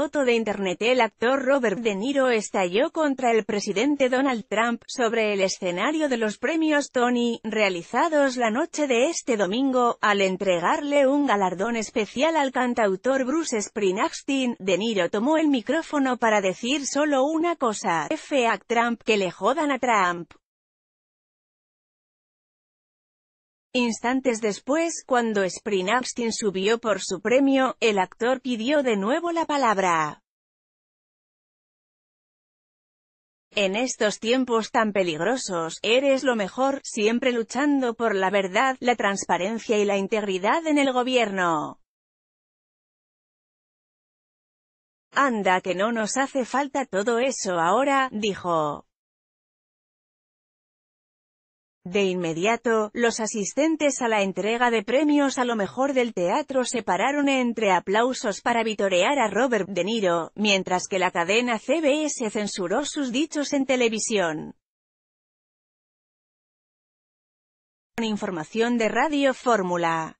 foto de internet el actor Robert De Niro estalló contra el presidente Donald Trump, sobre el escenario de los premios Tony, realizados la noche de este domingo, al entregarle un galardón especial al cantautor Bruce Springsteen, De Niro tomó el micrófono para decir solo una cosa, F Trump que le jodan a Trump. Instantes después, cuando Springsteen subió por su premio, el actor pidió de nuevo la palabra. En estos tiempos tan peligrosos, eres lo mejor, siempre luchando por la verdad, la transparencia y la integridad en el gobierno. Anda que no nos hace falta todo eso ahora, dijo. De inmediato, los asistentes a la entrega de premios a lo mejor del teatro se pararon entre aplausos para vitorear a Robert De Niro, mientras que la cadena CBS censuró sus dichos en televisión. Información de Radio Fórmula